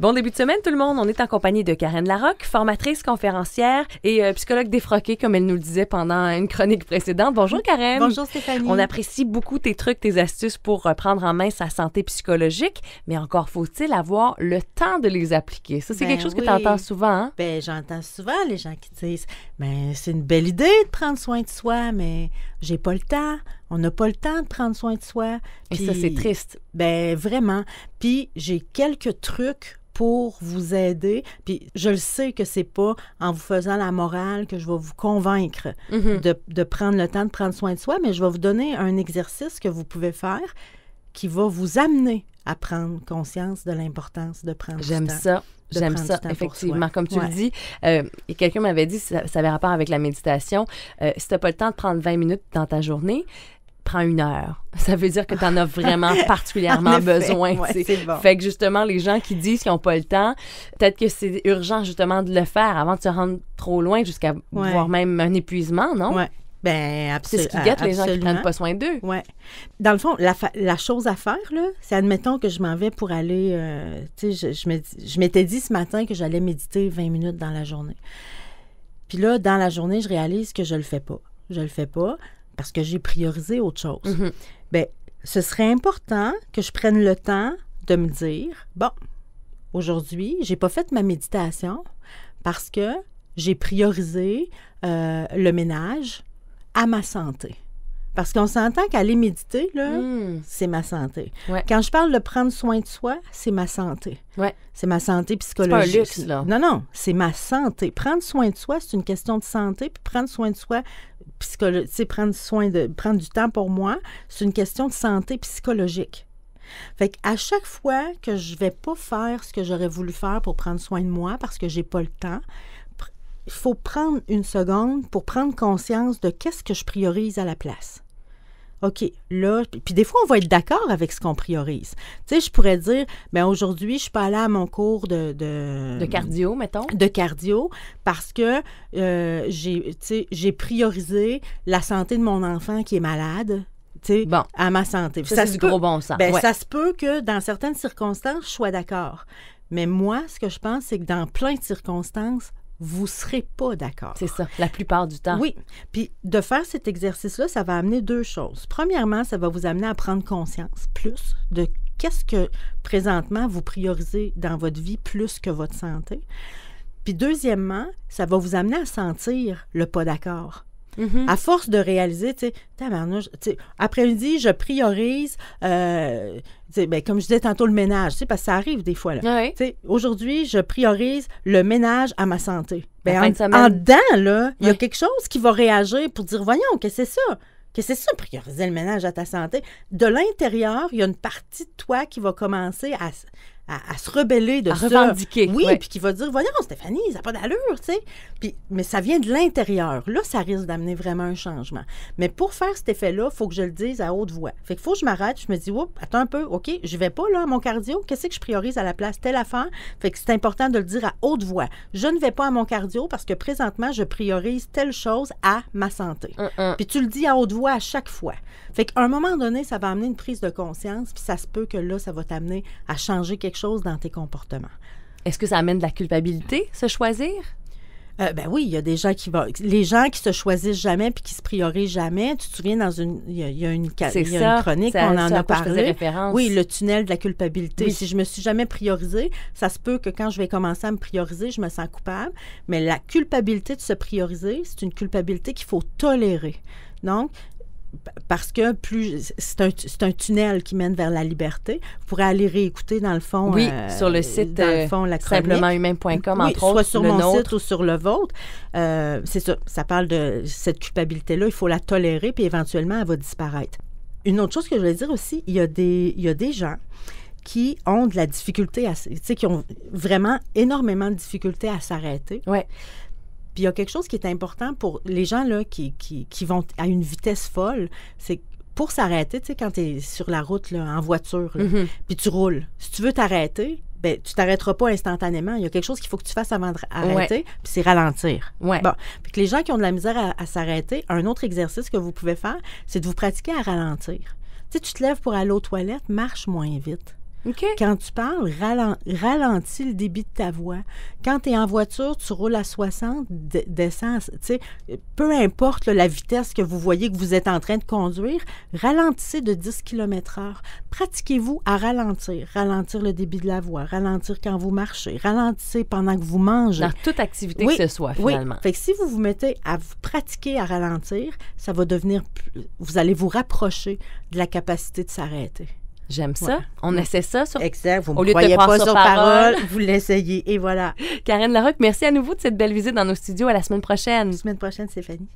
Bon début de semaine tout le monde. On est en compagnie de Karen Larocque, formatrice, conférencière et euh, psychologue défroquée, comme elle nous le disait pendant une chronique précédente. Bonjour Karen. Bonjour Stéphanie. On apprécie beaucoup tes trucs, tes astuces pour reprendre euh, prendre en main sa santé psychologique, mais encore faut-il avoir le temps de les appliquer. Ça, c'est quelque ben chose que tu entends souvent. Hein? Ben, j'entends souvent les gens qui disent, mais ben, c'est une belle idée de prendre soin de soi, mais j'ai pas le temps. On n'a pas le temps de prendre soin de soi. Puis, Et ça, c'est triste. Ben vraiment. Puis j'ai quelques trucs pour vous aider. Puis je le sais que c'est pas en vous faisant la morale que je vais vous convaincre mm-hmm. de, prendre le temps de prendre soin de soi, mais je vais vous donner un exercice que vous pouvez faire qui va vous amener à prendre conscience de l'importance de prendre J'aime ça. J'aime ça, effectivement. Comme tu le dis, euh, quelqu'un m'avait dit, ça, avait rapport avec la méditation, euh, si tu n'as pas le temps de prendre 20 minutes dans ta journée, prends une heure. Ça veut dire que tu en as vraiment particulièrement besoin. c'est bon. Fait que justement, les gens qui disent qu'ils n'ont pas le temps, peut-être que c'est urgent justement de le faire avant de se rendre trop loin jusqu'à voir même un épuisement, non? Oui, Ben, absolument. C'est ce qui guette les gens qui prennent pas soin d'eux. Oui. Dans le fond, la, chose à faire, là, c'est admettons que je m'en vais pour aller. Euh, tu sais, je, m'étais dit ce matin que j'allais méditer 20 minutes dans la journée. Puis là, dans la journée, je réalise que je le fais pas. Je le fais pas parce que j'ai priorisé autre chose. Mm-hmm. Ben, ce serait important que je prenne le temps de me dire bon, aujourd'hui, j'ai pas fait ma méditation parce que j'ai priorisé euh, le ménage à ma santé. Parce qu'on s'entend qu'aller méditer, là, mm. c'est ma santé. Quand je parle de prendre soin de soi, c'est ma santé. Ouais. C'est ma santé psychologique. Pas un luxe, là. Non, non, c'est ma santé. Prendre soin de soi, c'est une question de santé. Puis prendre soin de soi psychologique, prendre soin de prendre du temps pour moi, c'est une question de santé psychologique. Fait à chaque fois que je vais pas faire ce que j'aurais voulu faire pour prendre soin de moi parce que j'ai pas le temps, il faut prendre une seconde pour prendre conscience de qu'est-ce que je priorise à la place. OK, là, puis des fois, on va être d'accord avec ce qu'on priorise. Tu sais, je pourrais dire, mais ben, aujourd'hui, je suis pas allée à mon cours de, de... cardio, mettons. De cardio, parce que euh, j'ai priorisé la santé de mon enfant qui est malade. tu Bon. à ma santé. Ça, c'est du gros bon sens. Ben, Ça se peut que dans certaines circonstances, je sois d'accord. Mais moi, ce que je pense, c'est que dans plein de circonstances, vous ne serez pas d'accord. C'est ça, la plupart du temps. Oui. Puis de faire cet exercice-là, ça va amener deux choses. Premièrement, ça va vous amener à prendre conscience plus de qu'est-ce que présentement vous priorisez dans votre vie plus que votre santé. Puis deuxièmement, ça va vous amener à sentir le pas d'accord. Mm-hmm. À force de réaliser, tu sais, après-midi, je priorise, euh, ben, comme je disais tantôt, le ménage, parce que ça arrive des fois. Ouais. Aujourd'hui, je priorise le ménage à ma santé. Ben, en, en, dedans, il y a quelque chose qui va réagir pour dire, voyons, que c'est ça. Que c'est ça, prioriser le ménage à ta santé. De l'intérieur, il y a une partie de toi qui va commencer à, à, se rebeller de revendiquer. Oui, puis qui va dire, voyons, Stéphanie, ça n'a pas d'allure, tu sais. Puis, mais ça vient de l'intérieur. Là, ça risque d'amener vraiment un changement. Mais pour faire cet effet-là, il faut que je le dise à haute voix. Fait qu'il faut que je m'arrête, je me dis, oups, attends un peu, OK, je vais pas, là, à mon cardio. Qu'est-ce que je priorise à la place? Telle affaire. Fait que c'est important de le dire à haute voix. Je ne vais pas à mon cardio parce que présentement, je priorise telle chose à ma santé. Mm, mm. Puis tu le dis à haute voix à chaque fois. Fait qu'à un moment donné, ça va amener une prise de conscience, puis ça se peut que là, ça va t'amener à changer quelque chose chose dans tes comportements. Est-ce que ça amène de la culpabilité, se choisir? Euh, ben oui, il y a des gens qui vont. Les gens qui se choisissent jamais puis qui se priorisent jamais. Tu te souviens, dans une, il y, a, une, y a une chronique, on en a parlé. Oui, le tunnel de la culpabilité. Si je me suis jamais priorisé, ça se peut que quand je vais commencer à me prioriser, je me sens coupable. Mais la culpabilité de se prioriser, c'est une culpabilité qu'il faut tolérer. Donc, parce que plus c'est un, un, tunnel qui mène vers la liberté. Vous pourrez aller réécouter dans le fond oui, euh, sur le site dans euh, fond, simplementhumain.com oui, soit sur mon site ou sur le vôtre. Euh, c'est ça, ça parle de cette culpabilité là, il faut la tolérer puis éventuellement elle va disparaître. Une autre chose que je voulais dire aussi, il y a des il y a des gens qui ont de la difficulté à, qui ont vraiment énormément de difficultés à s'arrêter. Ouais il y a quelque chose qui est important pour les gens là, qui, vont à une vitesse folle, c'est pour s'arrêter, tu sais, quand tu es sur la route en voiture, mhm. puis tu roules, si tu veux t'arrêter, ben, tu t'arrêteras pas instantanément. Il y a quelque chose qu'il faut que tu fasses avant d'arrêter, puis c'est ralentir. Bon. les gens qui ont de la misère à, s'arrêter, un autre exercice que vous pouvez faire, c'est de vous pratiquer à ralentir. Tu tu te lèves pour aller aux toilettes, marche moins vite. Quand tu parles, ralentis le débit de ta voix. Quand tu es en voiture, tu roules à 60, descends, tu peu importe la vitesse que vous voyez que vous êtes en train de conduire, ralentissez de 10 km heure. Pratiquez-vous à ralentir, ralentir le débit de la voix, ralentir quand vous marchez, ralentissez pendant que vous mangez. Dans toute activité que ce soit, finalement. Oui. si vous vous mettez à vous pratiquer à ralentir, ça va devenir, vous allez vous rapprocher de la capacité de s'arrêter. J'aime ça. On essaie ça. Sur... Exact. Vous ne croyez pas sur parole, vous l'essayez et voilà. Karen Larocque, merci à nouveau de cette belle visite dans nos studios. À la semaine prochaine. La semaine prochaine, Stéphanie.